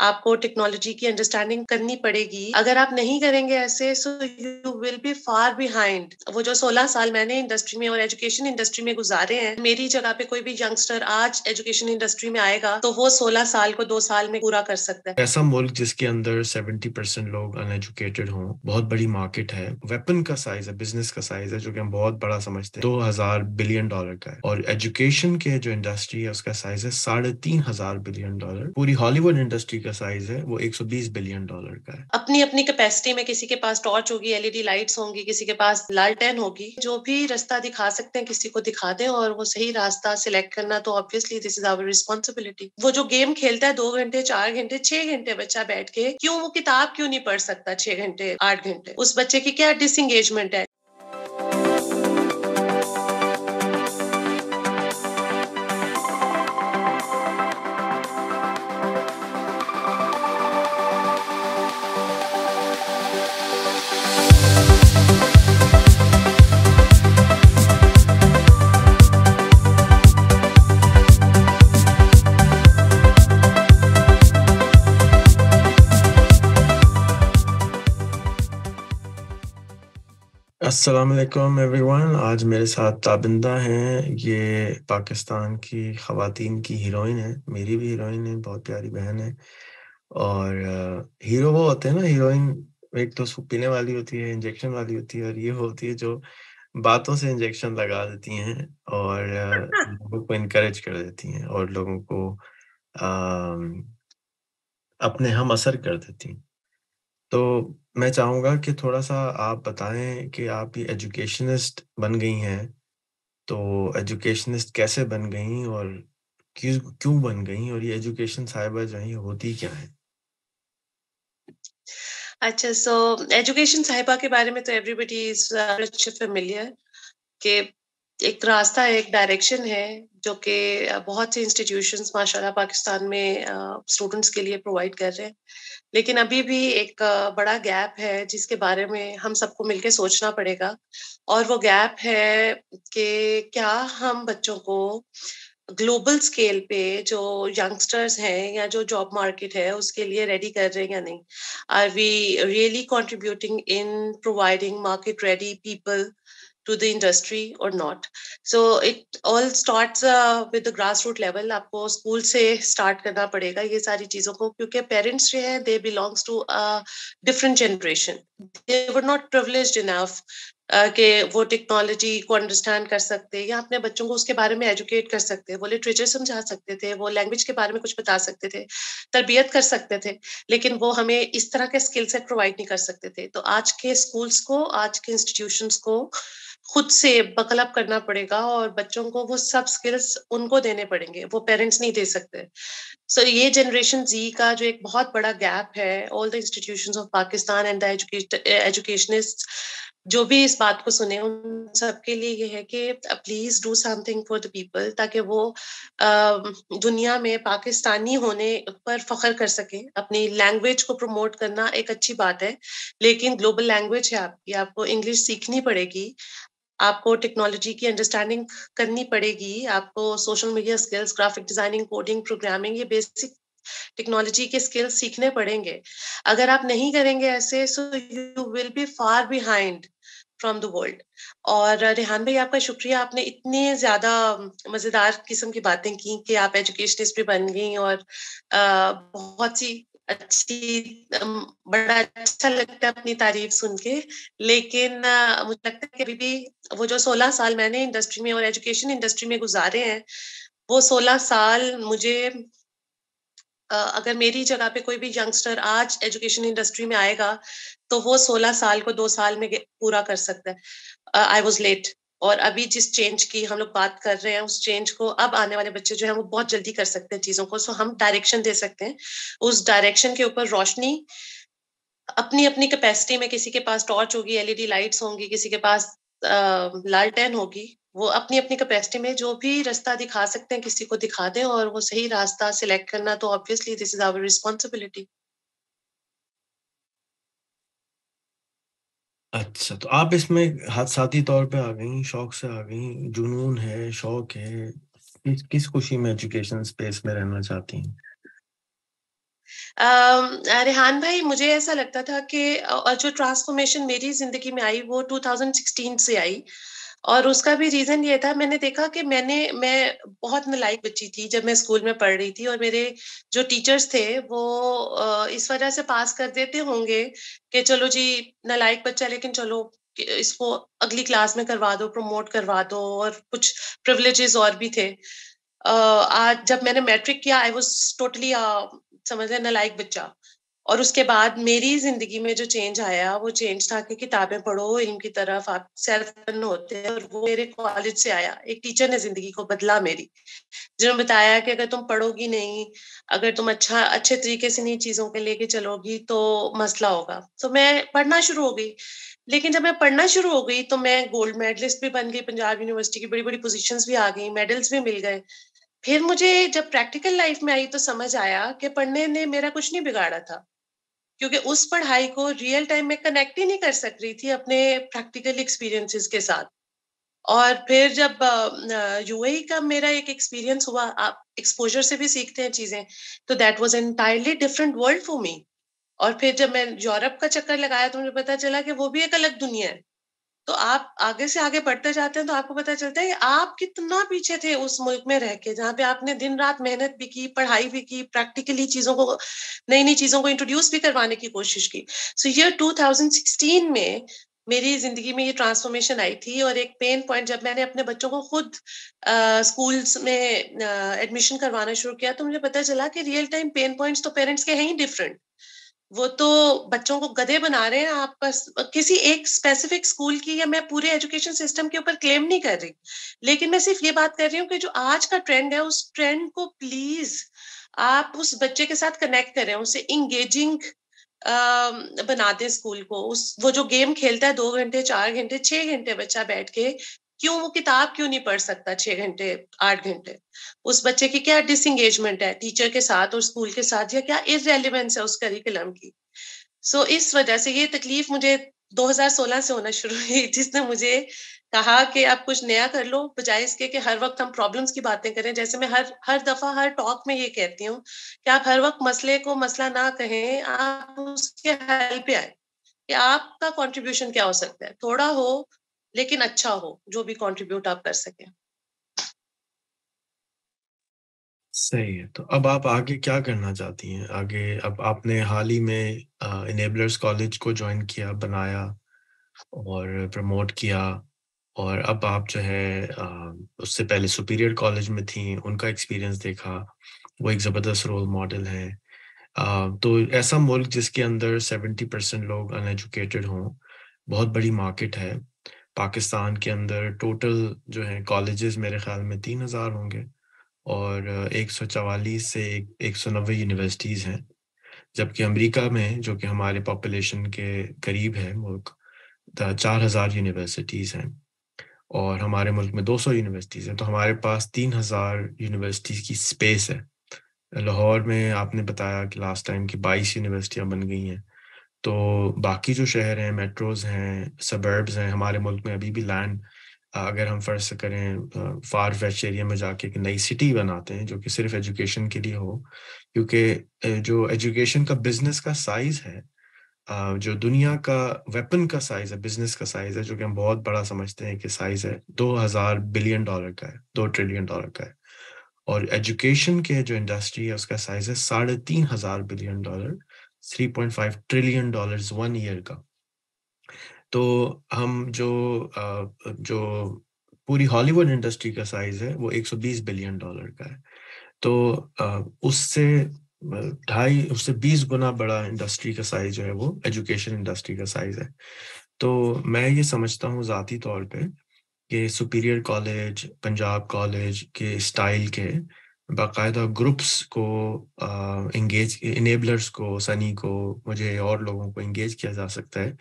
आपको टेक्नोलॉजी की अंडरस्टैंडिंग करनी पड़ेगी अगर आप नहीं करेंगे ऐसे so you will be far behind वो जो 16 साल मैंने इंडस्ट्री में और एजुकेशन इंडस्ट्री में गुजारे हैं मेरी जगह पे कोई भी यंगस्टर आज एजुकेशन इंडस्ट्री में आएगा तो वो सोलह साल को दो साल में पूरा कर सकता है ऐसा मुल्क जिसके अंदर सेवेंटी परसेंट लोग अनएजुकेटेड हों बहुत बड़ी मार्केट है वेपन का साइज है बिजनेस का साइज है जो की हम बहुत बड़ा समझते हैं दो हजार बिलियन डॉलर का है और एजुकेशन के जो इंडस्ट्री है उसका साइज है साढ़े तीन हजार बिलियन डॉलर पूरी हॉलीवुड इंडस्ट्री का साइज है वो 120 बिलियन डॉलर का है अपनी अपनी कैपेसिटी में किसी के पास टॉर्च होगी एलईडी लाइट्स होंगी किसी के पास लालटेन होगी जो भी रास्ता दिखा सकते हैं किसी को दिखा दें और वो सही रास्ता सिलेक्ट करना तो obviously this is our responsibility वो जो गेम खेलता है दो घंटे चार घंटे छह घंटे बच्चा बैठ के क्यों वो किताब क्यों नहीं पढ़ सकता छह घंटे आठ घंटे उस बच्चे की क्या डिसंगेजमेंट है अस्सलाम वालेकुम एवरीवन आज मेरे साथ ताबिंदा हैं ये पाकिस्तान की ख़वातीन की हीरोइन है मेरी भी हीरोइन है बहुत प्यारी बहन है और हीरो वो होते हैं ना हीरोइन एक तो सूप पीने वाली होती है इंजेक्शन वाली होती है और ये होती है जो बातों से इंजेक्शन लगा देती हैं और हाँ। लोगों को इनक्रेज कर देती हैं और लोगों को आ, अपने हम असर कर देती हैं तो मैं चाहूंगा कि थोड़ा-सा आप बताएं कि आप ये एजुकेशनिस्ट बन गई हैं, तो एजुकेशनिस्ट कैसे बन गई और क्यूँ क्यों बन गई और ये एजुकेशन साइबर जो है होती क्या है अच्छा सो एजुकेशन साहिबा के बारे में तो एवरीबडी इज़ फेमिलियर के एक रास्ता है एक डायरेक्शन है जो कि बहुत से इंस्टीट्यूशन माशाल्लाह पाकिस्तान में स्टूडेंट्स के लिए प्रोवाइड कर रहे हैं लेकिन अभी भी एक बड़ा गैप है जिसके बारे में हम सबको मिलकर सोचना पड़ेगा और वो गैप है कि क्या हम बच्चों को ग्लोबल स्केल पे जो यंगस्टर्स हैं या जो जॉब मार्केट है उसके लिए रेडी कर रहे हैं या नहीं are we really contributing in providing market ready people to the industry or not so it all starts uh, with the grassroots level आपको स्कूल से start करना पड़ेगा ये सारी चीजों को क्योंकि parents जो hai they belongs to a different generation they were not privileged enough uh, के वो टेक्नोलॉजी को अंडरस्टैंड कर सकते या अपने बच्चों को उसके बारे में एजुकेट कर सकते वो लिटरेचर समझा सकते थे वो लैंग्वेज के बारे में कुछ बता सकते थे तरबियत कर सकते थे लेकिन वो हमें इस तरह के स्किल सेट प्रोवाइड नहीं कर सकते थे तो आज के स्कूल्स को आज के इंस्टीट्यूशंस को खुद से बकलब करना पड़ेगा और बच्चों को वो सब स्किल्स उनको देने पड़ेंगे वो पेरेंट्स नहीं दे सकते सो so, ये जनरेशन जी का जो एक बहुत बड़ा गैप है all the institution of Pakistan and the educationist जो भी इस बात को सुने उन सबके लिए ये है कि please do something for the people ताकि वो दुनिया में पाकिस्तानी होने पर फख्र कर सकें अपनी लैंग्वेज को प्रमोट करना एक अच्छी बात है लेकिन ग्लोबल लैंग्वेज है आपकी आपको इंग्लिश सीखनी पड़ेगी आपको टेक्नोलॉजी की अंडरस्टैंडिंग करनी पड़ेगी आपको social media skills graphic designing coding programming ये बेसिक टेक्नोलॉजी के स्किल्स सीखने पड़ेंगे अगर आप नहीं करेंगे ऐसे so you will be far behind from the world और रेहान भाई आपका शुक्रिया आपने इतने ज्यादा मजेदार किस्म की बातें की कि आप एजुकेशनिस्ट भी बन गई और बहुत सी अच्छी बड़ा अच्छा लगता है अपनी तारीफ सुन के लेकिन मुझे लगता है कि अभी भी वो जो 16 साल मैंने इंडस्ट्री में और एजुकेशन इंडस्ट्री में गुजारे हैं वो 16 साल मुझे अगर मेरी जगह पे कोई भी यंगस्टर आज एजुकेशन इंडस्ट्री में आएगा तो वो 16 साल को दो साल में पूरा कर सकता है आई वॉज लेट और अभी जिस चेंज की हम लोग बात कर रहे हैं उस चेंज को अब आने वाले बच्चे जो है वो बहुत जल्दी कर सकते हैं चीजों को सो हम डायरेक्शन दे सकते हैं उस डायरेक्शन के ऊपर रोशनी अपनी अपनी कैपेसिटी में किसी के पास टॉर्च होगी एलईडी लाइट्स होंगी किसी के पास लालटेन होगी वो अपनी अपनी कैपेसिटी में जो भी रास्ता दिखा सकते हैं किसी को दिखा दें और वो सही रास्ता सिलेक्ट करना तो obviously this is our responsibility अच्छा तो आप इसमें हादसाती तौर पे आ गई शौक से आ गई जुनून है शौक है किस किस खुशी में एजुकेशन स्पेस में रहना चाहती हैं Uh, रेहान भाई मुझे ऐसा लगता था कि और जो ट्रांसफॉर्मेशन मेरी जिंदगी में आई वो 2016 से आई uh, और उसका भी रीजन ये था मैंने देखा कि मैंने मैं बहुत नलायक बच्ची थी जब मैं स्कूल में पढ़ रही थी और मेरे जो टीचर्स थे वो इस वजह से पास कर देते होंगे कि चलो जी नलायक बच्चा लेकिन चलो इसको अगली क्लास में करवा दो प्रमोट करवा दो और कुछ प्रिवलेजेस और भी थे आज जब मैंने मैट्रिक किया आई वॉज टोटली समझ लें नलायक बच्चा और उसके बाद मेरी जिंदगी में जो चेंज आया वो चेंज था कि किताबें पढ़ो इन की तरफ आप सेल्फ होते हैं और वो मेरे कॉलेज से आया एक टीचर ने जिंदगी को बदला मेरी जिन्होंने बताया कि अगर तुम पढ़ोगी नहीं अगर तुम अच्छा अच्छे तरीके से नहीं चीजों के लेके चलोगी तो मसला होगा तो मैं पढ़ना शुरू हो गई लेकिन जब मैं पढ़ना शुरू हो गई तो मैं गोल्ड मेडलिस्ट भी बन गई पंजाब यूनिवर्सिटी की बड़ी बड़ी पोजिशन भी आ गई मेडल्स भी मिल गए फिर मुझे जब प्रैक्टिकल लाइफ में आई तो समझ आया कि पढ़ने ने मेरा कुछ नहीं बिगाड़ा था क्योंकि उस पढ़ाई को रियल टाइम में कनेक्ट ही नहीं कर सक रही थी अपने प्रैक्टिकल एक्सपीरियंसेस के साथ और फिर जब यूएई e का मेरा एक एक्सपीरियंस हुआ आप एक्सपोजर से भी सीखते हैं चीजें तो that was entirely different world for me और फिर जब मैं यूरोप का चक्कर लगाया तो मुझे पता चला कि वो भी एक अलग दुनिया है तो आप आगे से आगे बढ़ते जाते हैं तो आपको पता चलता है कि आप कितना पीछे थे उस मुल्क में रह के जहाँ पे आपने दिन रात मेहनत भी की पढ़ाई भी की प्रैक्टिकली चीजों को नई नई चीजों को इंट्रोड्यूस भी करवाने की कोशिश की सो ईयर 2016 में मेरी जिंदगी में ये ट्रांसफॉर्मेशन आई थी और एक पेन पॉइंट जब मैंने अपने बच्चों को खुद स्कूल्स में एडमिशन करवाना शुरू किया तो मुझे पता चला कि रियल टाइम पेन पॉइंट्स तो पेरेंट्स के हैं ही डिफरेंट वो तो बच्चों को गधे बना रहे हैं आप बस किसी एक स्पेसिफिक स्कूल की या मैं पूरे एजुकेशन सिस्टम के ऊपर क्लेम नहीं कर रही लेकिन मैं सिर्फ ये बात कर रही हूँ कि जो आज का ट्रेंड है उस ट्रेंड को प्लीज आप उस बच्चे के साथ कनेक्ट करें उसे इंगेजिंग बना दे स्कूल को उस वो जो गेम खेलता है दो घंटे चार घंटे छह घंटे बच्चा बैठ के क्यों वो किताब क्यों नहीं पढ़ सकता छह घंटे आठ घंटे उस बच्चे की क्या डिसंगेजमेंट है टीचर के साथ और स्कूल के साथ या क्या इरेलीवेंस है उस करिकुलम की सो so, इस वजह से ये तकलीफ मुझे 2016 से होना शुरू हुई जिसने मुझे कहा कि आप कुछ नया कर लो बजाय इसके कि हर वक्त हम प्रॉब्लम्स की बातें करें जैसे मैं हर हर दफा हर टॉक में ये कहती हूँ कि आप हर वक्त मसले को मसला ना कहें आप उसके हेल्प पे आए कि आपका कंट्रीब्यूशन क्या हो सकता है थोड़ा हो लेकिन अच्छा हो जो भी कंट्रीब्यूट आप कर सके सही है तो अब आप आगे क्या करना चाहती हैं आगे अब आपने हाल ही में इनेबलर्स कॉलेज को ज्वाइन किया बनाया और प्रमोट किया और अब आप जो है आ, उससे पहले सुपीरियर कॉलेज में थी उनका एक्सपीरियंस देखा वो एक ज़बरदस्त रोल मॉडल है आ, तो ऐसा मुल्क जिसके अंदर सेवेंटी परसेंट लोग अनएजुकेटेड हों बहुत बड़ी मार्केट है पाकिस्तान के अंदर टोटल जो है कॉलेजेस मेरे ख्याल में तीन हज़ार होंगे और एक सौ चवालीस से एक सौ नब्बे यूनिवर्सिटीज़ हैं जबकि अमेरिका में जो कि हमारे पॉपुलेशन के करीब है मुल्क चार हज़ार यूनिवर्सिटीज़ हैं और हमारे मुल्क में 200 यूनिवर्सिटीज़ हैं तो हमारे पास 3000 यूनिवर्सिटीज़ की स्पेस है लाहौर में आपने बताया कि लास्ट टाइम की 22 यूनिवर्सिटियाँ बन गई हैं तो बाकी जो शहर हैं मेट्रोज हैं सबर्ब्स हैं हमारे मुल्क में अभी भी लैंड अगर हम फर्ज करें फार वेस्ट एरिया में जाके एक नई सिटी बनाते हैं जो कि सिर्फ एजुकेशन के लिए हो क्योंकि जो एजुकेशन का बिजनेस का साइज है जो दुनिया का वेपन का साइज है बिजनेस का साइज है जो कि हम बहुत बड़ा समझते हैं कि साइज है दो हजार बिलियन डॉलर का है दो ट्रिलियन डॉलर का है और एजुकेशन के जो इंडस्ट्री है उसका साइज है साढ़े तीन हजार billion dollar 3.5 trillion dollars one year का तो हम जो जो पूरी हॉलीवुड इंडस्ट्री का साइज है वो 120 बिलियन डॉलर का है तो उससे ढाई उससे बीस गुना बड़ा इंडस्ट्री का साइज जो है वो एजुकेशन इंडस्ट्री का साइज है तो मैं ये समझता हूँ ज़ाती तौर पे कि सुपीरियर कॉलेज पंजाब कॉलेज के स्टाइल के बाकायदा ग्रुप्स को इंगेज इनेबलर्स को सनी को मुझे और लोगों को इंगेज किया जा सकता है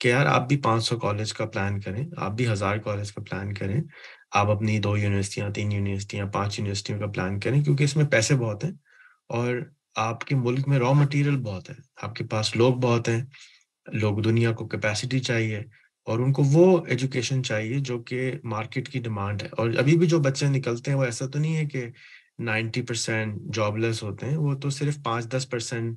कि यार आप भी 500 कॉलेज का प्लान करें आप भी हज़ार कॉलेज का प्लान करें आप अपनी दो यूनिवर्सिटियाँ तीन यूनिवर्सिटियाँ पांच यूनिवर्सिटियों का प्लान करें क्योंकि इसमें पैसे बहुत हैं और आपके मुल्क में रॉ मटेरियल बहुत है आपके पास लोग बहुत हैं लोग दुनिया को कैपेसिटी चाहिए और उनको वो एजुकेशन चाहिए जो कि मार्केट की डिमांड है और अभी भी जो बच्चे निकलते हैं वो ऐसा तो नहीं है कि नाइन्टी परसेंट जॉबलेस होते हैं वो तो सिर्फ पाँच दस परसेंट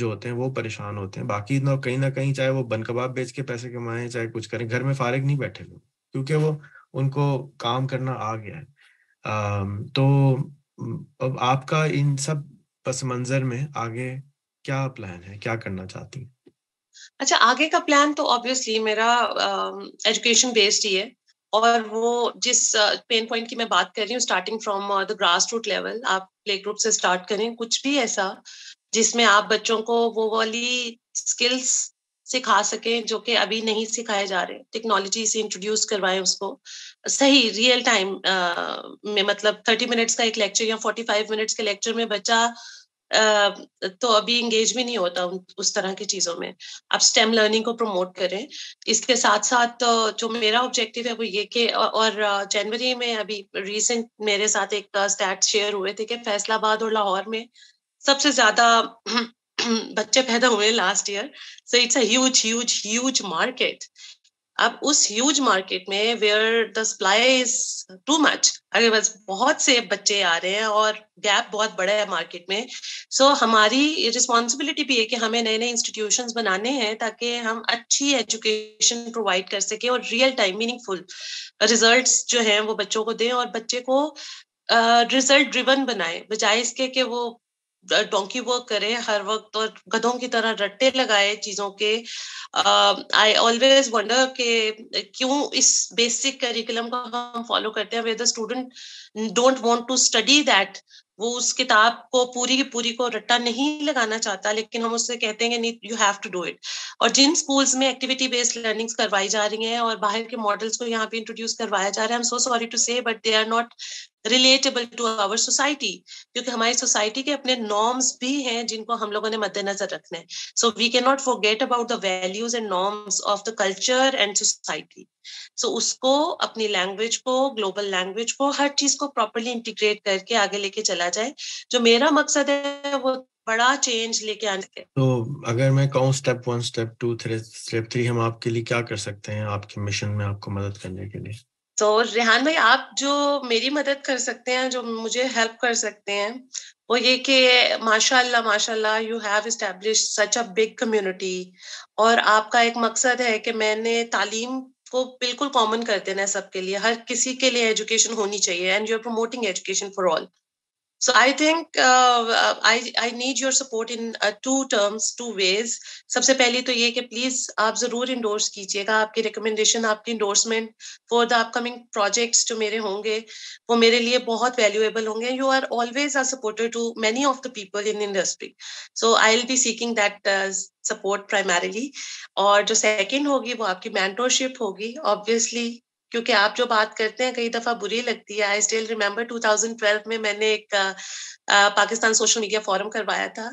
जो होते हैं वो परेशान होते हैं बाकी ना कहीं ना कहीं चाहे वो बन कबाब बेच के पैसे कमाएं चाहे कुछ करें घर में फारिग नहीं बैठे लोग क्योंकि वो उनको काम करना आ गया है आ, तो अब आपका इन सब पस मंजर में आगे क्या प्लान है क्या करना चाहती हैं अच्छा आगे का प्लान तो ऑब्वियसली मेरा एजुकेशन बेस्ड ही है और वो जिस पेन uh, पॉइंट की मैं बात कर रही हूँ starting from the grass root level आप प्ले ग्रुप से स्टार्ट करें कुछ भी ऐसा जिसमें आप बच्चों को वो वाली स्किल्स सिखा सकें जो कि अभी नहीं सिखाए जा रहे टेक्नोलॉजी से इंट्रोड्यूस करवाएं उसको सही रियल टाइम uh, में मतलब थर्टी मिनट्स का एक लेक्चर या फोर्टी फाइव मिनट्स के लेक्चर में बच्चा तो अभी इंगेज भी नहीं होता उस तरह की चीजों में आप स्टेम लर्निंग को प्रमोट करें इसके साथ साथ जो मेरा ऑब्जेक्टिव है वो ये कि और जनवरी में अभी रिसेंट मेरे साथ एक स्टैट शेयर हुए थे कि फैसलाबाद और लाहौर में सबसे ज्यादा बच्चे पैदा हुए last year so it's a huge huge huge market अब उस ह्यूज मार्केट में where the supply is too much अगर बस बहुत से बच्चे आ रहे हैं और गैप बहुत बड़ा है मार्केट में सो so, हमारी रिस्पॉन्सिबिलिटी भी है कि हमें नए नए इंस्टीट्यूशन बनाने हैं ताकि हम अच्छी एजुकेशन प्रोवाइड कर सके और रियल टाइम मीनिंगफुल रिजल्ट जो हैं वो बच्चों को दें और बच्चे को रिजल्ट uh, ड्रिवन बनाए बजाय इसके कि वो डोंकी वर्क करें हर वक्त और तो गधों की तरह रट्टे लगाए चीजों के आई ऑलवेज वंडर के क्यों इस बेसिक करिकुलम को हम फॉलो करते हैं the student don't want to study that वो उस किताब को पूरी की पूरी को रट्टा नहीं लगाना चाहता लेकिन हम उससे कहते हैं कि you have to do it और जिन स्कूल्स में एक्टिविटी बेस्ड लर्निंग्स करवाई जा रही हैं और बाहर के मॉडल्स को यहाँ पे इंट्रोड्यूस करवाया जा रहा है I am so sorry to say but they are not relatable to our society क्योंकि हमारी सोसाइटी के अपने नॉर्म्स भी हैं जिनको हम लोगों ने मद्देनजर रखना है so we can not forget about the values and norms of the culture and society so उसको अपनी लैंग्वेज को ग्लोबल लैंग्वेज को हर चीज को प्रॉपरली इंटीग्रेट करके आगे लेके चला जाए जो मेरा मकसद है वो बड़ा चेंज लेके आने के तो अगर मैं कहूँ step one step two step three हम आपके लिए क्या कर सकते हैं आपके मिशन में आपको मदद करने के लिए तो रेहान भाई आप जो मेरी मदद कर सकते हैं जो मुझे हेल्प कर सकते हैं वो ये कि माशाल्लाह माशाल्लाह you have establish such a big community और आपका एक मकसद है कि मैंने तालीम को बिल्कुल कॉमन कर देना है सबके लिए हर किसी के लिए एजुकेशन होनी चाहिए and you are promoting education for all So I think uh, uh, I I need your support in uh, two terms, two ways. सबसे पहली तो ये कि प्लीज आप जरूर इंडोर्स कीजिएगा आपकी रिकमेंडेशन आपकी endorsement for the upcoming projects जो मेरे होंगे वो मेरे लिए बहुत वैल्यूएबल होंगे you are always are supporter to many of the people in industry so I will be seeking that support primarily और जो सेकंड होगी वो आपकी मेंटोरशिप होगी ऑब्वियसली क्योंकि आप जो बात करते हैं कई दफा बुरी लगती है आई स्टिल रिमेम्बर 2012 में मैंने एक आ, पाकिस्तान सोशल मीडिया फोरम करवाया था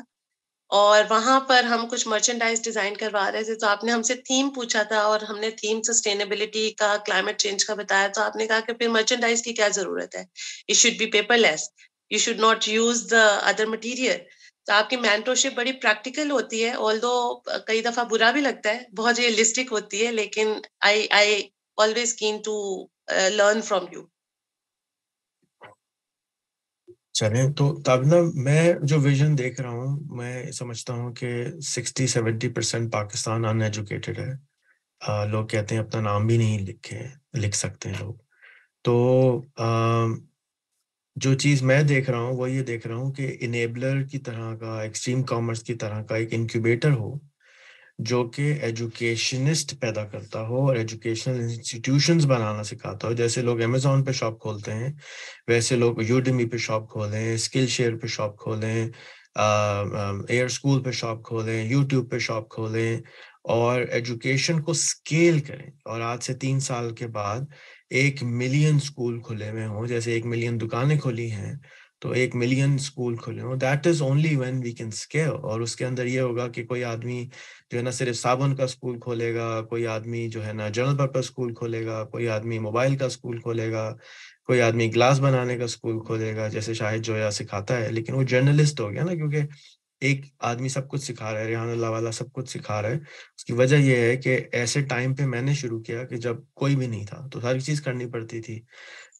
और वहां पर हम कुछ मर्चेंडाइज डिजाइन करवा रहे थे तो आपने हमसे थीम पूछा था और हमने थीम सस्टेनेबिलिटी का क्लाइमेट चेंज का बताया तो आपने कहा कि फिर मर्चेंडाइज की क्या जरूरत है it should be paperless you should not use the other material तो आपकी मैंटोरशिप बड़ी प्रैक्टिकल होती है ऑल कई दफा बुरा भी लगता है बहुत रियलिस्टिक होती है लेकिन आई आई always keen to uh, learn from you. चले तो तब ना मैं जो विजन देख रहा हूँ मैं समझता हूँ कि 60-70 परसेंट पाकिस्तान अनएजुकेटेड है आ, लोग कहते हैं अपना नाम भी नहीं लिखे लिख सकते हैं लोग तो आ, जो चीज़ मैं देख रहा हूँ वो ये देख रहा हूँ कि इनेबलर की तरह का एक्सट्रीम कॉमर्स की तरह का एक इनक्यूबेटर हो जो कि एजुकेशनिस्ट पैदा करता हो और एजुकेशनल इंस्टीट्यूशन बनाना सिखाता हो जैसे लोग अमेजोन पे शॉप खोलते हैं वैसे लोग यूडमी पे शॉप खोलें स्किल शेयर पे शॉप खोलें एयर स्कूल पे शॉप खोलें यूट्यूब पे शॉप खोलें और एजुकेशन को स्केल करें और आज से तीन साल के बाद एक मिलियन स्कूल खुले हुए हों जैसे एक मिलियन दुकानें खुली हैं तो एक मिलियन स्कूल खुले हों that is only when we can scale और उसके अंदर ये होगा कि कोई आदमी जो है ना सिर्फ साबुन का स्कूल खोलेगा कोई आदमी जो है ना जनरल पर्पज स्कूल खोलेगा कोई आदमी मोबाइल का स्कूल खोलेगा कोई आदमी ग्लास बनाने का स्कूल खोलेगा जैसे शाहिद जोया सिखाता है लेकिन वो जर्नलिस्ट हो गया ना क्योंकि एक आदमी सब कुछ सिखा रहा है रिहान अल्लाह वाला सब कुछ सिखा रहा है उसकी वजह यह है कि ऐसे टाइम पे मैंने शुरू किया कि जब कोई भी नहीं था तो सारी चीज करनी पड़ती थी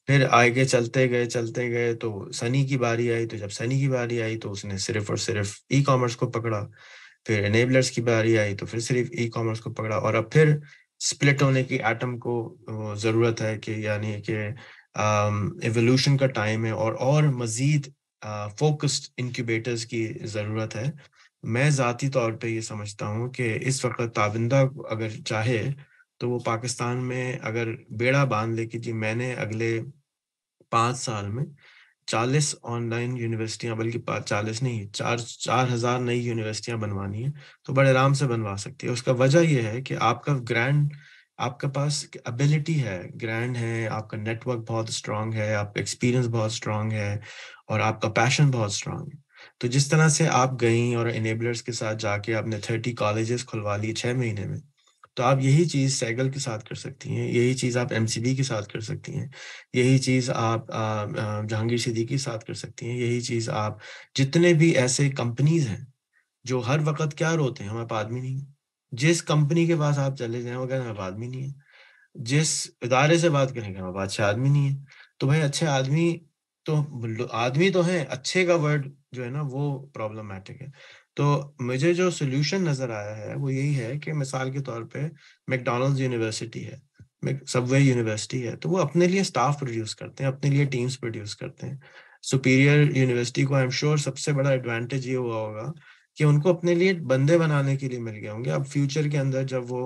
फिर आगे चलते गए चलते गए तो सनी की बारी आई तो जब सनी की बारी आई तो उसने सिर्फ और सिर्फ ई कॉमर्स को पकड़ा फिर एनेबलर्स की बारी आई तो फिर सिर्फ ई कॉमर्स को पकड़ा और अब फिर स्प्लिट होने की एटम को जरूरत है कि यानी कि एवोल्यूशन um, का टाइम है और और मजीद फोकस्ड uh, इनक्यूबेटर्स की ज़रूरत है मैं ज़ाती तौर पे ये समझता हूँ कि इस वक्त ताबिंदा अगर चाहे तो वो पाकिस्तान में अगर बेड़ा बांध ले कि जी मैंने अगले पाँच साल में चालीस ऑनलाइन यूनिवर्सिटियां बल्कि चालीस नहीं चार चार हजार नई यूनिवर्सिटियां बनवानी है तो बड़े आराम से बनवा सकती है उसका वजह यह है कि आपका ग्रैंड आपके पास एबिलिटी है ग्रैंड है आपका नेटवर्क बहुत स्ट्रांग है आपका एक्सपीरियंस बहुत स्ट्रांग है और आपका पैशन बहुत स्ट्रांग है तो जिस तरह से आप गई और इनेबलर्स के साथ जाके आपने थर्टी कॉलेजेस खुलवा लिए छह महीने में तो आप यही चीज़ सैगल के साथ कर सकती हैं यही चीज़ आप एम के साथ कर सकती हैं यही चीज़ आप जहांगीर सिद्दीकी के साथ कर सकती हैं यही चीज़ आप जितने भी ऐसे कंपनीज हैं जो हर वक्त क्या रोते हैं हमारे आदमी नहीं जिस कंपनी के पास आप चले जाए वगैरह हमारे आदमी नहीं है जिस इदारे से बात करेंगे हमारे पास अच्छे आदमी नहीं है तो भाई अच्छे आदमी तो आदमी तो है अच्छे का वर्ड जो है ना वो प्रॉब्लमेटिक है तो मुझे जो सोल्यूशन नजर आया है वो यही है कि मिसाल के तौर पे मैकडोनल्ड यूनिवर्सिटी है सबवे यूनिवर्सिटी है तो वो अपने लिए स्टाफ प्रोड्यूस करते हैं अपने लिए टीम्स प्रोड्यूस करते हैं सुपीरियर यूनिवर्सिटी को आई एम श्योर सबसे बड़ा एडवांटेज ये हुआ होगा कि उनको अपने लिए बंदे बनाने के लिए मिल गए होंगे अब फ्यूचर के अंदर जब वो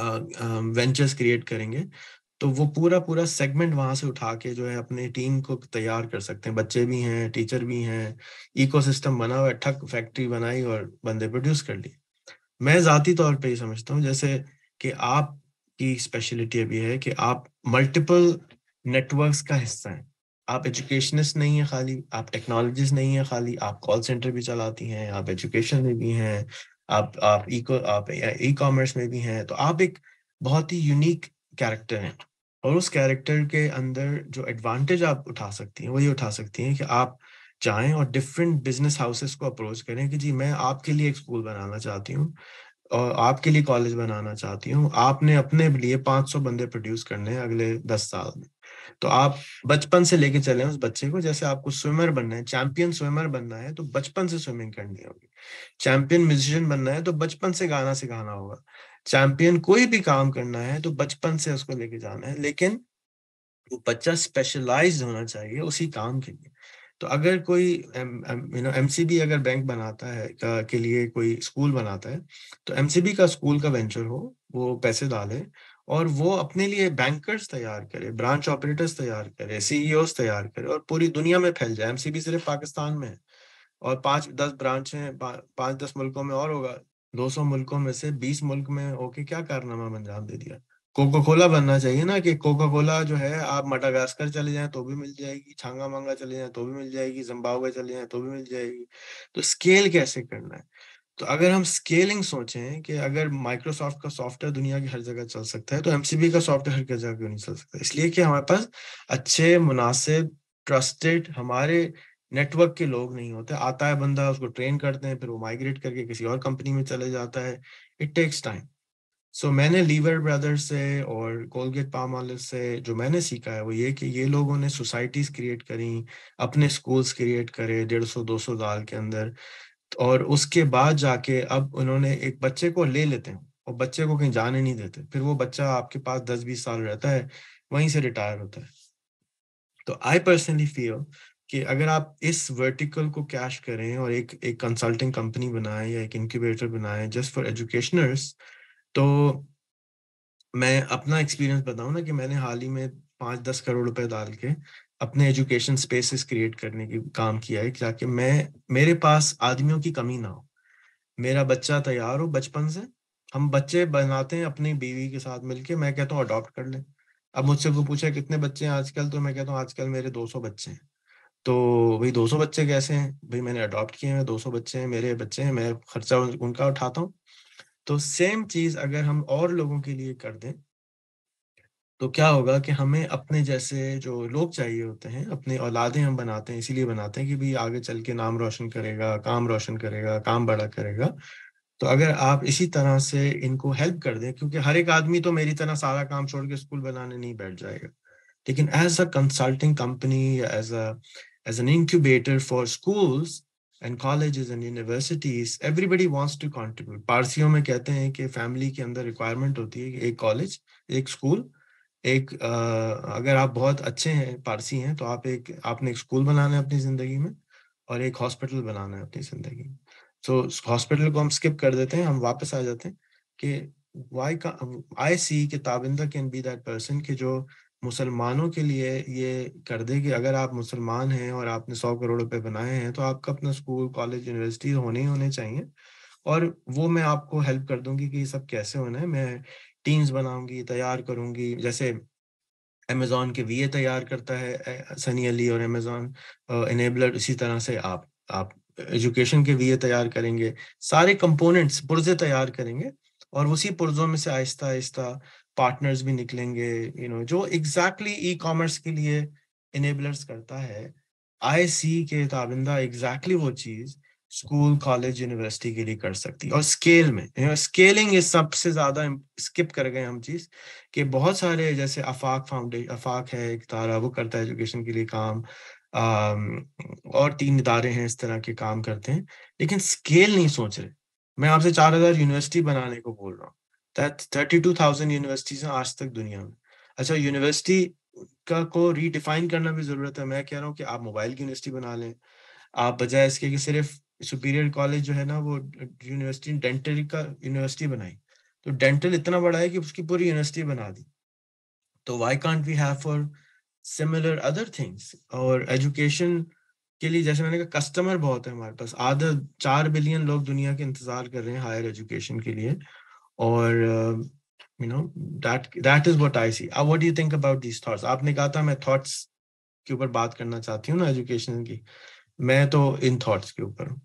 वेंचर्स क्रिएट करेंगे तो वो पूरा पूरा सेगमेंट वहां से उठा के जो है अपने टीम को तैयार कर सकते हैं बच्चे भी हैं टीचर भी हैं इकोसिस्टम बना हुआ ठक फैक्ट्री बनाई और बंदे प्रोड्यूस कर लिए मैं जाती तौर पे ही समझता हूँ जैसे कि आप की स्पेशलिटी अभी है कि आप मल्टीपल नेटवर्क्स का हिस्सा हैं आप एजुकेशनिस्ट नहीं है खाली आप टेक्नोलॉजिस्ट नहीं है खाली आप कॉल सेंटर भी चलाती हैं आप एजुकेशन में भी हैं आप आप इको आप ई कॉमर्स में भी हैं तो आप एक बहुत ही यूनिक कैरेक्टर हैं और उस कैरेक्टर के अंदर जो एडवांटेज आप उठा सकती हैं वो ये उठा सकती हैं कि आप जाएं और डिफरेंट बिजनेस हाउसेस को अप्रोच करें कि जी मैं आपके लिए एक स्कूल बनाना चाहती हूँ और आपके लिए कॉलेज बनाना चाहती हूँ आपने अपने लिए 500 बंदे प्रोड्यूस करने हैं अगले दस साल में तो आप बचपन से लेके चले उस बच्चे को जैसे आपको स्विमर बनना है चैंपियन स्विमर बनना है तो बचपन से स्विमिंग करनी होगी चैंपियन म्यूजिशियन बनना है तो बचपन से गाना सिखाना होगा चैंपियन कोई भी काम करना है तो बचपन से उसको लेके जाना है लेकिन वो बच्चा स्पेशलाइज होना चाहिए उसी काम के लिए तो अगर कोई यू नो एमसीबी अगर बैंक बनाता है का, के लिए कोई स्कूल बनाता है तो एमसीबी का स्कूल का वेंचर हो वो पैसे डाले और वो अपने लिए बैंकर्स तैयार करे ब्रांच ऑपरेटर्स तैयार करे सीईओ e तैयार करे और पूरी दुनिया में फैल जाए एमसीबी सिर्फ पाकिस्तान में है और पांच दस ब्रांच है पांच दस मुल्कों में और होगा दो सौ मुल्कों में से बीस मुल्क में होके क्या कारनामा अंजाम दे दिया कोका कोला बनना चाहिए ना कि कोका कोला जो है आप मटागास्कर चले जाएं तो भी मिल जाएगी छांगा मांगा चले जाएं तो भी मिल जाएगी जम्बावे चले जाएं तो भी मिल जाएगी तो स्केल कैसे करना है तो अगर हम स्केलिंग सोचें कि अगर माइक्रोसॉफ्ट का सॉफ्टवेयर दुनिया की हर जगह चल सकता है तो एमसीबी का सॉफ्टवेयर हर जगह क्यों नहीं चल सकता इसलिए कि हमारे पास अच्छे मुनासिब ट्रस्टेड हमारे नेटवर्क के लोग नहीं होते आता है बंदा उसको ट्रेन करते हैं फिर वो माइग्रेट करके किसी और कंपनी में चले जाता है इट टेक्स टाइम सो मैंने लीवर ब्रदर्स से और कोलगेट पाम से जो मैंने सीखा है वो ये कि ये लोगों ने सोसाइटीज क्रिएट करी अपने स्कूल्स क्रिएट करे डेढ़ सौ दो सौ साल के अंदर और उसके बाद जाके अब उन्होंने एक बच्चे को ले लेते हैं और बच्चे को कहीं जाने नहीं देते फिर वो बच्चा आपके पास दस बीस साल रहता है वहीं से रिटायर होता है तो आई पर्सनली फील कि अगर आप इस वर्टिकल को कैश करें और एक एक कंसल्टिंग कंपनी बनाएं या एक इंक्यूबेटर बनाएं जस्ट फॉर एजुकेशनर्स तो मैं अपना एक्सपीरियंस बताऊं ना कि मैंने हाल ही में पाँच दस करोड़ रुपए डाल के अपने एजुकेशन स्पेसेस क्रिएट करने की काम किया है ताकि मैं मेरे पास आदमियों की कमी ना हो मेरा बच्चा तैयार हो बचपन से हम बच्चे बनाते हैं अपनी बीवी के साथ मिलके मैं कहता हूँ अडॉप्ट कर लें अब मुझसे वो पूछा कितने बच्चे हैं आजकल तो मैं कहता हूँ आजकल मेरे 200 बच्चे हैं तो भाई 200 बच्चे कैसे हैं भाई मैंने अडॉप्ट किए हैं 200 बच्चे हैं मेरे बच्चे हैं मैं खर्चा उनका उठाता हूँ तो सेम चीज अगर हम और लोगों के लिए कर दें तो क्या होगा कि हमें अपने जैसे जो लोग चाहिए होते हैं अपने औलादे हम बनाते हैं इसीलिए बनाते हैं कि भाई आगे चल के नाम रोशन करेगा काम रोशन करेगा काम बड़ा करेगा तो अगर आप इसी तरह से इनको हेल्प कर दें क्योंकि हर एक आदमी तो मेरी तरह सारा काम छोड़ के स्कूल बनाने नहीं बैठ जाएगा लेकिन as a consulting company as a as an incubator for schools and college and universities everybody wants to contribute पारसियों में कहते हैं कि फैमिली के अंदर रिक्वायरमेंट होती है एक कॉलेज एक स्कूल एक अगर आप बहुत अच्छे हैं पारसी हैं तो आप एक आपने एक स्कूल बनाना है अपनी जिंदगी में और एक हॉस्पिटल बनाना है अपनी जिंदगी में तो हॉस्पिटल को हम स्किप कर देते हैं हम वापस आ जाते हैं कि वाई का आई सी के Tabinda can be that person के जो मुसलमानों के लिए ये कर दे कि अगर आप मुसलमान हैं और आपने सौ करोड़ रुपए बनाए हैं तो आपका अपना स्कूल कॉलेज यूनिवर्सिटी होने ही होने चाहिए और वो मैं आपको हेल्प कर दूंगी कि ये सब कैसे होना है मैं टीम्स बनाऊंगी तैयार करूंगी जैसे अमेजोन के वीए तैयार करता है सनी अली और अमेजोन इनेबलर इसी तरह से आप आप एजुकेशन के वीए तैयार करेंगे सारे कंपोनेंट्स पुर्जे तैयार करेंगे और उसी पुर्जों में से आहिस्ता आहिस्ता पार्टनर्स भी निकलेंगे यू you नो know, जो एग्जैक्टली ई कॉमर्स के लिए इनेबलर्स करता है आई सी के ताबिंदा एग्जैक्टली exactly वो चीज़ स्कूल कॉलेज यूनिवर्सिटी के लिए कर सकती और स्केल में स्केलिंग ये सबसे ज्यादा स्किप कर गए हम चीज कि बहुत सारे जैसे अफाक फाउंडेशन अफाक है एक तारा वो करता है एजुकेशन के लिए काम और तीन इदारे हैं इस तरह के काम करते हैं लेकिन स्केल नहीं सोच रहे मैं आपसे चार हजार यूनिवर्सिटी बनाने को बोल रहा हूँ थर्टी टू थाउजेंड यूनिवर्सिटीज हैं आज तक दुनिया में अच्छा यूनिवर्सिटी का को रीडिफाइन करना भी जरूरत है मैं कह रहा हूँ कि आप मोबाइल की यूनिवर्सिटी बना लें आप बजाय इसके कि सिर्फ सुपीरियर कॉलेज जो है ना वो यूनिवर्सिटी डेंटल का यूनिवर्सिटी बनाई तो डेंटल इतना बड़ा है कि उसकी पूरी यूनिवर्सिटी बना दी तो why can't we have for similar other things और एजुकेशन के लिए जैसे मैंने कहा कस्टमर बहुत है हमारे पास आधा चार बिलियन लोग दुनिया के इंतजार कर रहे हैं हायर एजुकेशन के लिए और you know that that is what I see I what do you think about these thoughts आपने कहा था मैं थॉट्स के ऊपर बात करना चाहती हूँ ना एजुकेशन की मैं तो इन थॉट्स के ऊपर हूँ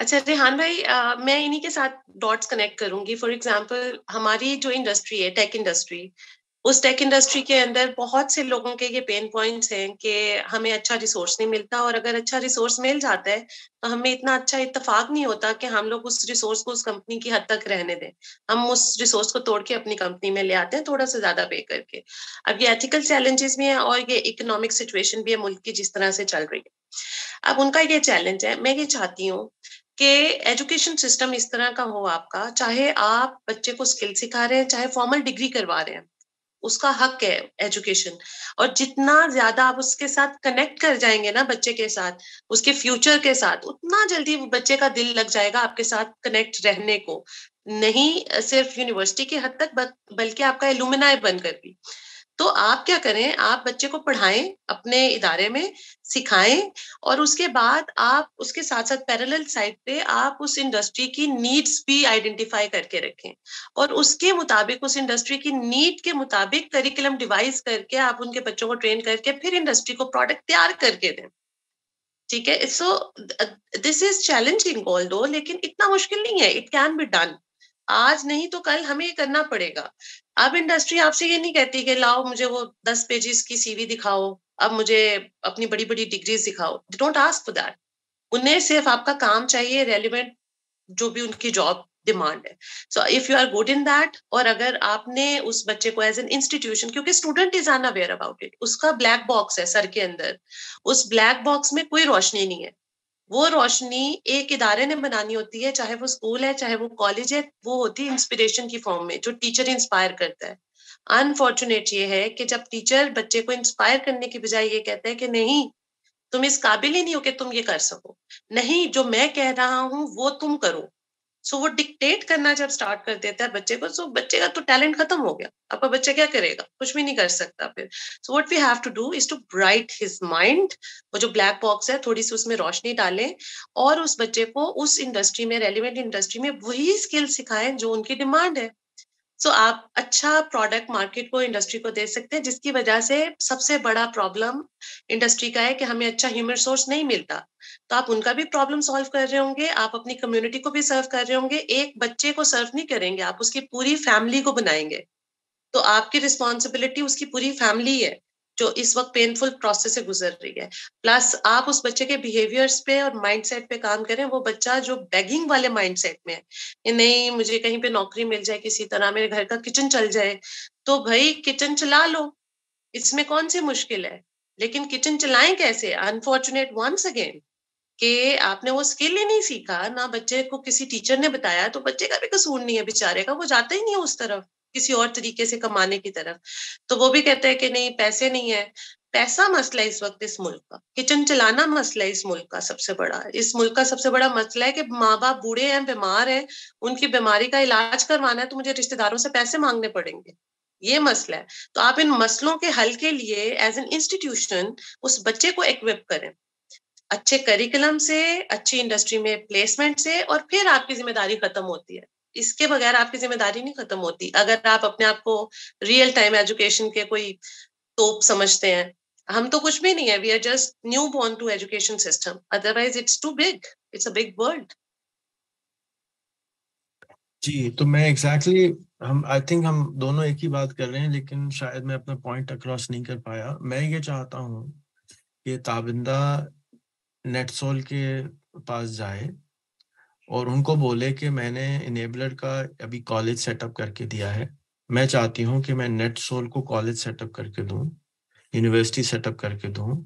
अच्छा रेहान भाई आ, मैं इन्हीं के साथ डॉट्स कनेक्ट करूंगी फॉर एग्जांपल हमारी जो इंडस्ट्री है टेक इंडस्ट्री उस टेक इंडस्ट्री के अंदर बहुत से लोगों के ये पेन पॉइंट्स हैं कि हमें अच्छा रिसोर्स नहीं मिलता और अगर अच्छा रिसोर्स मिल जाता है तो हमें इतना अच्छा इतफाक नहीं होता कि हम लोग उस रिसोर्स को उस कंपनी की हद तक रहने दें हम उस रिसोर्स को तोड़ के अपनी कंपनी में ले आते हैं थोड़ा सा ज्यादा पे करके अब ये एथिकल चैलेंजेस भी हैं और ये इकोनॉमिक सिचुएशन भी है मुल्क की जिस तरह से चल रही है अब उनका ये चैलेंज है मैं ये चाहती हूँ कि एजुकेशन सिस्टम इस तरह का हो आपका चाहे आप बच्चे को स्किल सिखा रहे हैं चाहे फॉर्मल डिग्री करवा रहे हैं उसका हक है एजुकेशन और जितना ज्यादा आप उसके साथ कनेक्ट कर जाएंगे ना बच्चे के साथ उसके फ्यूचर के साथ उतना जल्दी बच्चे का दिल लग जाएगा आपके साथ कनेक्ट रहने को नहीं सिर्फ यूनिवर्सिटी के हद तक बल्कि आपका एलुमिनाय बनकर भी तो आप क्या करें आप बच्चे को पढ़ाएं अपने इदारे में सिखाएं और उसके बाद आप उसके साथ साथ पैरेलल साइड पे आप उस इंडस्ट्री की नीड्स भी आइडेंटिफाई करके रखें और उसके मुताबिक उस इंडस्ट्री की नीड के मुताबिक करिकुलम डिवाइस करके आप उनके बच्चों को ट्रेन करके फिर इंडस्ट्री को प्रोडक्ट तैयार करके दें ठीक है so this is challenging although लेकिन इतना मुश्किल नहीं है इट कैन बी डन आज नहीं तो कल हमें करना पड़ेगा अब इंडस्ट्री आपसे ये नहीं कहती कि लाओ मुझे वो दस पेजेस की सीवी दिखाओ अब मुझे अपनी बड़ी बड़ी डिग्रीज दिखाओ डोंट आस्क फॉर दैट उन्हें सिर्फ आपका काम चाहिए रेलिवेंट जो भी उनकी जॉब डिमांड है so if you are good in that और अगर आपने उस बच्चे को एज एन इंस्टीट्यूशन क्योंकि student is unaware about it उसका ब्लैक बॉक्स है सर के अंदर उस ब्लैक बॉक्स में कोई रोशनी नहीं है वो रोशनी एक इदारे ने बनानी होती है चाहे वो स्कूल है चाहे वो कॉलेज है वो होती है इंस्पिरेशन की फॉर्म में जो टीचर इंस्पायर करता है अनफॉर्चुनेट ये है कि जब टीचर बच्चे को इंस्पायर करने की बजाय ये कहता है कि नहीं तुम इस काबिल ही नहीं हो कि तुम ये कर सको नहीं जो मैं कह रहा हूं वो तुम करो सो वो डिक्टेट करना जब स्टार्ट कर देता है बच्चे को सो बच्चे का तो टैलेंट खत्म हो गया आपका बच्चा क्या करेगा कुछ भी नहीं कर सकता फिर so what we have to do is to bright his mind वो जो ब्लैक बॉक्स है थोड़ी सी उसमें रोशनी डालें और उस बच्चे को उस इंडस्ट्री में रेलिवेंट इंडस्ट्री में वही स्किल सिखाएं जो उनकी डिमांड है सो so, आप अच्छा प्रोडक्ट मार्केट को इंडस्ट्री को दे सकते हैं जिसकी वजह से सबसे बड़ा प्रॉब्लम इंडस्ट्री का है कि हमें अच्छा ह्यूमन रिसोर्स नहीं मिलता तो आप उनका भी प्रॉब्लम सॉल्व कर रहे होंगे आप अपनी कम्युनिटी को भी सर्व कर रहे होंगे एक बच्चे को सर्व नहीं करेंगे आप उसकी पूरी फैमिली को बनाएंगे तो आपकी रिस्पॉन्सिबिलिटी उसकी पूरी फैमिली है जो इस वक्त पेनफुल प्रोसेस से गुजर रही है प्लस आप उस बच्चे के बिहेवियर्स पे और माइंडसेट पे काम करें वो बच्चा जो बैगिंग वाले माइंडसेट में है नहीं मुझे कहीं पे नौकरी मिल जाए किसी तरह मेरे घर का किचन चल जाए तो भाई किचन चला लो इसमें कौन सी मुश्किल है लेकिन किचन चलाएं कैसे अनफॉर्चुनेट वंस अगेन कि आपने वो स्किल ही नहीं सीखा ना बच्चे को किसी टीचर ने बताया तो बच्चे का भी कसूर नहीं है बेचारे का वो जाता ही नहीं है उस तरफ किसी और तरीके से कमाने की तरफ तो वो भी कहते हैं कि नहीं पैसे नहीं है पैसा मसला है इस वक्त इस मुल्क का किचन चलाना मसला है इस मुल्क का सबसे बड़ा इस मुल्क का सबसे बड़ा मसला है कि माँ बाप बूढ़े हैं बीमार हैं उनकी बीमारी का इलाज करवाना है तो मुझे रिश्तेदारों से पैसे मांगने पड़ेंगे ये मसला है तो आप इन मसलों के हल के लिए एज एन इंस्टीट्यूशन उस बच्चे को इक्विप करें अच्छे करिकुलम से अच्छी इंडस्ट्री में प्लेसमेंट से और फिर आपकी जिम्मेदारी खत्म होती है इसके बगैर आपकी जिम्मेदारी नहीं खत्म होती अगर आप अपने आप को रियल टाइम एजुकेशन के कोई तोप समझते हैं हम तो कुछ भी नहीं है we are just newborn to education system otherwise it's too big it's a big world जी तो मैं एग्जैक्टली exactly, हम आई थिंक हम दोनों एक ही बात कर रहे हैं लेकिन शायद मैं अपना पॉइंट अक्रॉस नहीं कर पाया मैं ये चाहता हूँ कि ताबिंदा नेटसोल के पास जाए और उनको बोले कि मैंने इनेबलर का अभी कॉलेज सेटअप करके दिया है मैं चाहती हूँ कि मैं नेट सोल को कॉलेज सेटअप करके दूँ यूनिवर्सिटी सेटअप करके दूँ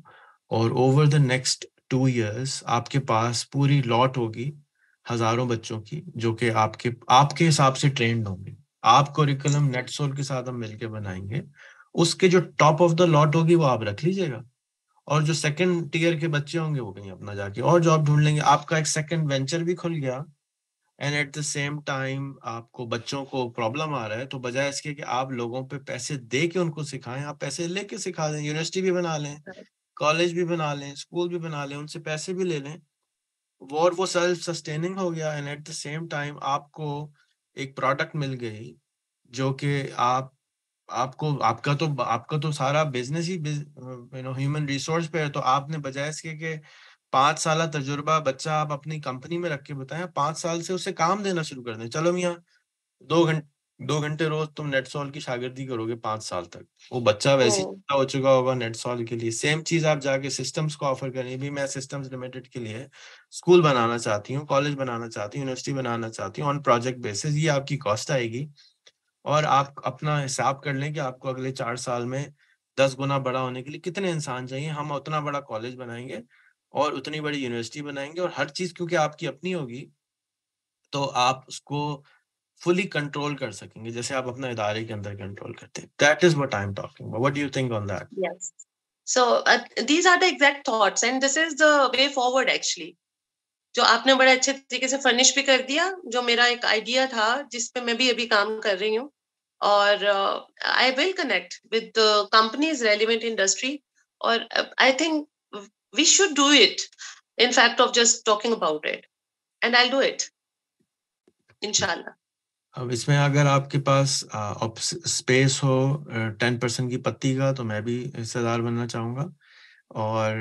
और over the next two years आपके पास पूरी लॉट होगी हजारों बच्चों की जो कि आपके आपके हिसाब से ट्रेंड होंगे आप करिकुलम नेट सोल के साथ हम मिलके बनाएंगे उसके जो टॉप ऑफ द लॉट होगी वो आप रख लीजिएगा और जो सेकंड टीयर के बच्चे होंगे वो कहीं अपना जाके और जॉब ढूंढ लेंगे आपका एक सेकंड वेंचर भी खुल गया and at the same time आपको बच्चों को प्रॉब्लम आ रहा है तो बजाय इसके कि आप लोगों पे पैसे दे के उनको सिखाएं आप पैसे लेके सिखा दें यूनिवर्सिटी भी बना लें कॉलेज भी बना लें स्कूल भी बना लें उनसे पैसे भी ले लें वो और वो सेल्फ सस्टेनिंग हो गया and at the same time आपको एक प्रोडक्ट मिल गई जो कि आप आपको आपका तो आपका तो सारा बिजनेस ही यू नो ह्यूमन रिसोर्स पे है तो आपने बजाय इसके के पांच साल तजुर्बा बच्चा आप अपनी कंपनी में रख के बताएं पांच साल से उसे काम देना शुरू कर दें चलो मियाँ दो घंटे दो घंटे रोज तुम नेट सॉल की शागिर्दी करोगे पांच साल तक वो बच्चा वैसे ही हो चुका होगा नेट सॉल के लिए सेम चीज आप जाके सिस्टम्स को ऑफर करें भी मैं सिस्टम्स लिमिटेड के लिए स्कूल बनाना चाहती हूँ कॉलेज बनाना चाहती हूँ यूनिवर्सिटी बनाना चाहती हूँ ऑन प्रोजेक्ट बेसिस ये आपकी कॉस्ट आएगी और आप अपना हिसाब कर लें कि आपको अगले चार साल में दस गुना बड़ा होने के लिए कितने इंसान चाहिए हम उतना बड़ा कॉलेज बनाएंगे और उतनी बड़ी यूनिवर्सिटी बनाएंगे और हर चीज क्योंकि आपकी अपनी होगी तो आप उसको फुली कंट्रोल कर सकेंगे जैसे आप अपना इदारे के अंदर कंट्रोल करते हैं that is what I am talking about what do you think on that yes so these are the exact thoughts and this is the way forward actually जो आपने बड़े अच्छे तरीके से फर्निश भी कर दिया जो मेरा एक आइडिया था जिस पे मैं भी अभी काम कर रही हूँ और I will connect with companies relevant industry और I think we should do it in fact of just talking about it and I do it इनशाला अब इसमें अगर आपके पास स्पेस uh, हो टेन uh, परसेंट की पत्ती का तो मैं भी हिस्सेदार बनना चाहूंगा और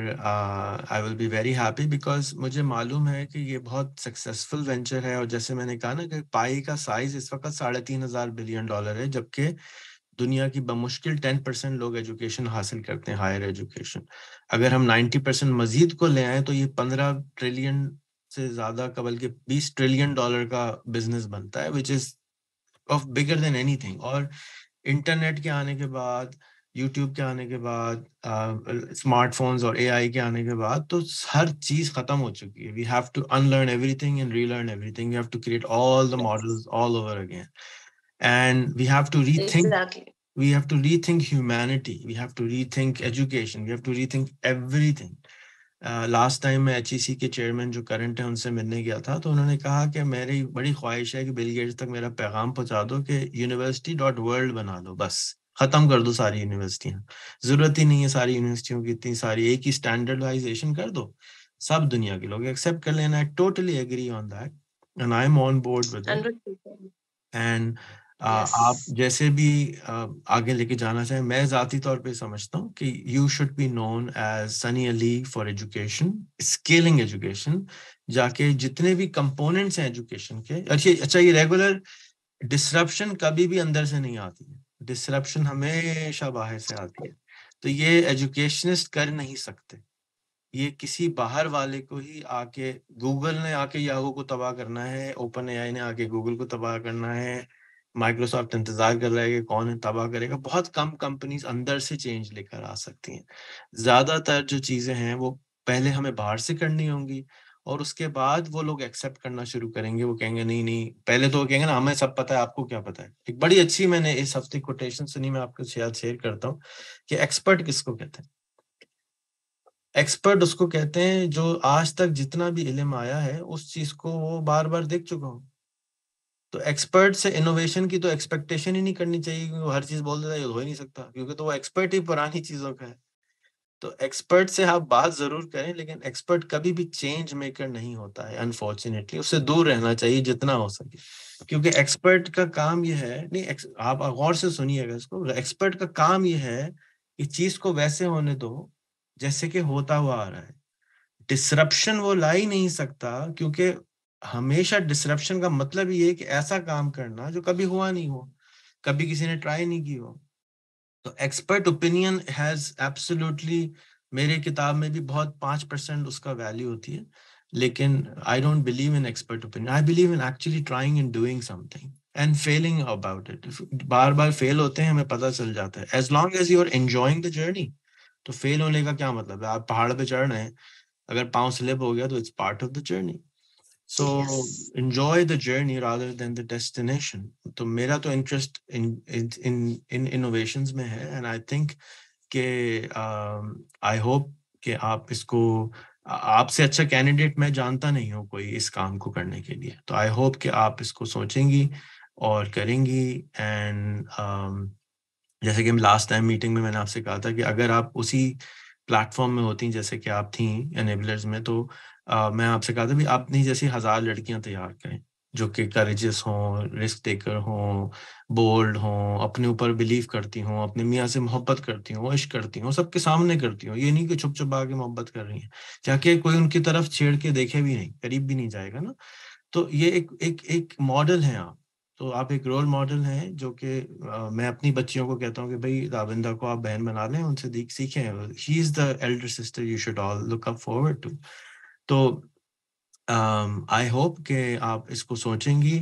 I will be very happy because मुझे मालूम है कि ये बहुत सक्सेसफुल वेंचर है और जैसे मैंने कहा ना कि पाई का साइज इस वक्त साढ़े तीन हजार बिलियन डॉलर है जबकि दुनिया की बमुश्किल टेन परसेंट लोग एजुकेशन हासिल करते हैं हायर एजुकेशन अगर हम नाइन्टी परसेंट मजीद को ले आए तो ये पंद्रह ट्रिलियन से ज्यादा का बल्कि बीस ट्रिलियन डॉलर का बिजनेस बनता है which is of bigger than any और इंटरनेट के आने के बाद यूट्यूब के आने के बाद स्मार्टफोन्स और एआई के आने के बाद तो हर चीज खत्म हो चुकी है we have to unlearn everything and relearn everything we have to create all the models all over again and we have to rethink last time मैं एच e के चेयरमैन जो करंट है उनसे मिलने गया था तो उन्होंने कहा कि मेरी बड़ी ख्वाहिश है कि बिल गेट्स तक मेरा पैगाम पहुंचा दो कि यूनिवर्सिटी डॉट वर्ल्ड बना दो बस ख़त्म कर दो सारी यूनिवर्सिटियां ज़रूरत ही नहीं है सारी यूनिवर्सिटियों की इतनी सारी एक ही स्टैंडर्डाइजेशन कर दो सब दुनिया के लोग एक्सेप्ट कर लेना है totally agree on that and I am on board with and आप जैसे भी uh, आगे लेके जाना चाहें मैं जाती तौर पे समझता हूँ कि you should be known as Sunny Ali for education scaling education जाके जितने भी कंपोनेंट्स हैं एजुकेशन के अच्छा अच्छा ये रेगुलर डिसरप्शन कभी भी अंदर से नहीं आती है डिसरप्शन हमेशा बाहर से आती है तो ये एजुकेशनिस्ट कर नहीं सकते ये किसी बाहर वाले को ही आके गूगल ने आके याहू को तबाह करना है ओपन ए ने आके गूगल को तबाह करना है माइक्रोसॉफ्ट इंतजार कर रहा है कि कौन तबाह करेगा बहुत कम कंपनीज अंदर से चेंज लेकर आ सकती हैं ज्यादातर जो चीजें हैं वो पहले हमें बाहर से करनी होंगी और उसके बाद वो लोग एक्सेप्ट करना शुरू करेंगे वो कहेंगे नहीं नहीं पहले तो वो कहेंगे ना हमें सब पता है आपको क्या पता है एक बड़ी अच्छी मैंने इस हफ्ते कोटेशन सुनी मैं आपको याद शेयर करता हूँ कि एक्सपर्ट किसको कहते हैं एक्सपर्ट उसको कहते हैं जो आज तक जितना भी इलम आया है उस चीज को वो बार बार देख चुका हूँ तो एक्सपर्ट से इनोवेशन की तो एक्सपेक्टेशन ही नहीं करनी चाहिए क्योंकि हर चीज बोल देता है हो ही नहीं सकता क्योंकि तो वो एक्सपर्ट ही पुरानी चीजों का है तो एक्सपर्ट से आप बात जरूर करें लेकिन एक्सपर्ट कभी भी चेंज मेकर नहीं होता है अनफॉर्चुनेटली उससे दूर रहना चाहिए जितना हो सके क्योंकि एक्सपर्ट का काम यह है नहीं आप गौर से सुनिएगा इसको एक्सपर्ट का काम यह है कि चीज को वैसे होने दो जैसे कि होता हुआ आ रहा है डिसरप्शन वो ला ही नहीं सकता क्योंकि हमेशा डिसरप्शन का मतलब ये है कि ऐसा काम करना जो कभी हुआ नहीं हो कभी किसी ने ट्राई नहीं की हो तो एक्सपर्ट ओपिनियन हैज एब्सोल्युटली मेरे किताब में भी बहुत पांच परसेंट उसका वैल्यू होती है लेकिन I don't believe in expert opinion I believe in actually trying in doing something and failing about it बार बार फेल होते हैं हमें पता चल जाता है as long as you are enjoying the journey तो फेल होने का क्या मतलब है आप पहाड़ पे चढ़ रहे हैं अगर पाँव स्लिप हो गया तो it's part of the journey so yes. enjoy the journey rather than the destination तो मेरा तो interest in in in innovations में है and I think के uh, um, I hope कि आप इसको आपसे अच्छा कैंडिडेट मैं जानता नहीं हूँ कोई इस काम को करने के लिए तो आई होप कि आप इसको सोचेंगी और करेंगी एंड um, जैसे कि लास्ट टाइम मीटिंग में मैंने आपसे कहा था कि अगर आप उसी प्लेटफॉर्म में होती जैसे कि आप थी एनेबलर्स में तो आ, मैं आपसे कहा था भी अपनी जैसी हजार लड़कियां तैयार करें जो कि करेजियस हों रिस्क टेकर हों बोल्ड हों अपने ऊपर बिलीव करती हों अपने मियाँ से मोहब्बत करती हों इश्क करती हों सबके सामने करती हों ये नहीं कि छुप छुपा के मोहब्बत कर रही हैं जाके कोई उनकी तरफ छेड़ के देखे भी नहीं करीब भी नहीं जाएगा ना तो ये एक एक एक मॉडल है आप तो आप एक रोल मॉडल हैं जो कि मैं अपनी बच्चियों को कहता हूँ कि भाई राविंदा को आप बहन बना लें उनसे सीखें he is the elder sister you should all look up forward to तो आई होप के आप इसको सोचेंगी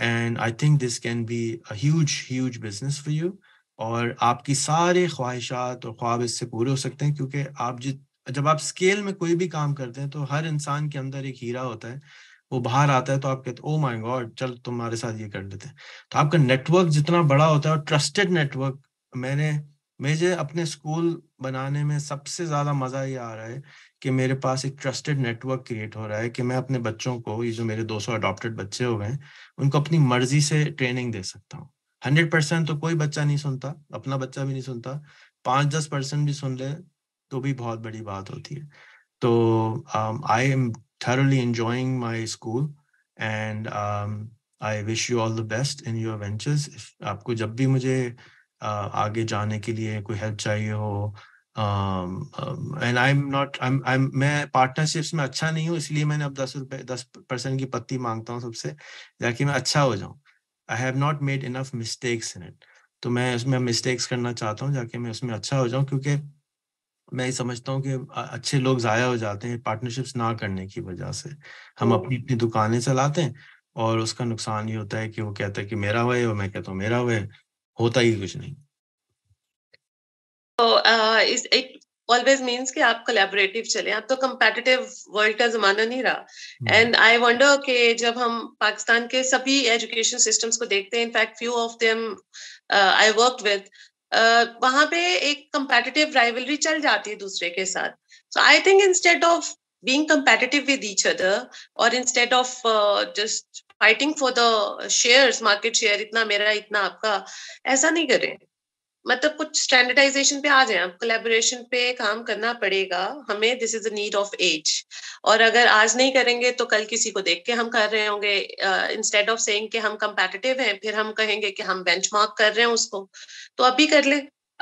and I think this can be huge huge business for you और आपकी सारे ख्वाहिशात और ख्वाब इससे पूरे हो सकते हैं क्योंकि आप जित जब आप स्केल में कोई भी काम करते हैं तो हर इंसान के अंदर एक हीरा होता है वो बाहर आता है तो आप कहते ओ माई गॉड चल तुम्हारे साथ ये कर लेते हैं तो आपका नेटवर्क जितना बड़ा होता है और ट्रस्टेड नेटवर्क मैंने मुझे अपने स्कूल बनाने में सबसे ज्यादा मजा ये आ रहा है कि मेरे पास एक ट्रस्टेड नेटवर्क क्रिएट हो रहा है कि मैं अपने बच्चों को ये जो मेरे 200 अडोप्टेड बच्चे हो गए उनको अपनी मर्जी से ट्रेनिंग दे सकता हूँ हंड्रेड परसेंट तो कोई बच्चा नहीं सुनता अपना बच्चा भी नहीं सुनता पाँच दस परसेंट भी सुन ले तो भी बहुत बड़ी बात होती है तो I am thoroughly enjoying my school and I wish you all the best in your ventures आपको जब भी मुझे uh, आगे जाने के लिए कोई हेल्प चाहिए हो um, um, and I'm not I'm I'm मैं पार्टनरशिप्स में अच्छा नहीं हूँ इसलिए मैंने अब दस रुपए दस परसेंट की पत्ती मांगता हूँ सबसे ताकि मैं अच्छा हो जाऊँ I have not made enough mistakes in it तो मैं उसमें मिस्टेक्स करना चाहता हूँ जाके मैं उसमें अच्छा हो जाऊँ क्योंकि मैं समझता हूँ कि अच्छे लोग ज़ाया हो जाते हैं पार्टनरशिप्स ना करने की वजह से हम अपनी अपनी दुकानें चलाते हैं और उसका नुकसान ये होता है कि वो कहता है कि मेरा हुआ है और मैं कहता हूँ मेरा हुआ है होता ही कुछ नहीं तो, एक ऑलवेज मीन्स कि आप कोलेबरेटिव चले आप तो कम्पेटिटिव वर्ल्ड का जमाना नहीं रहा एंड आई वंडर के जब हम पाकिस्तान के सभी एजुकेशन सिस्टम्स को देखते हैं in fact few of them I work with वहां पे एक कंपेटिटिव राइवलरी चल जाती है दूसरे के साथ so I think instead of being competitive with each other और instead of just fighting for the share market share इतना मेरा इतना आपका ऐसा नहीं करें मतलब कुछ स्टैंडर्डाइजेशन पे आ जाए आप कोलेबोरेशन पे काम करना पड़ेगा हमें this is a need of age और अगर आज नहीं करेंगे तो कल किसी को देख के हम कर रहे होंगे इंस्टेड ऑफ सेइंग कि हम कंपेटिटिव हैं फिर हम कहेंगे कि हम बेंचमार्क कर रहे हैं उसको तो अभी कर लें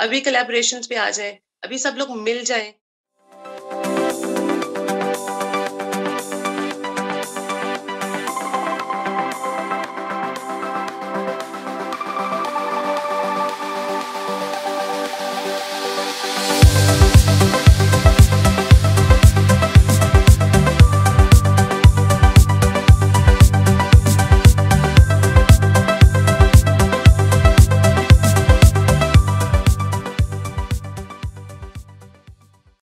अभी कोलेबोरेशन पे आ जाए अभी सब लोग मिल जाए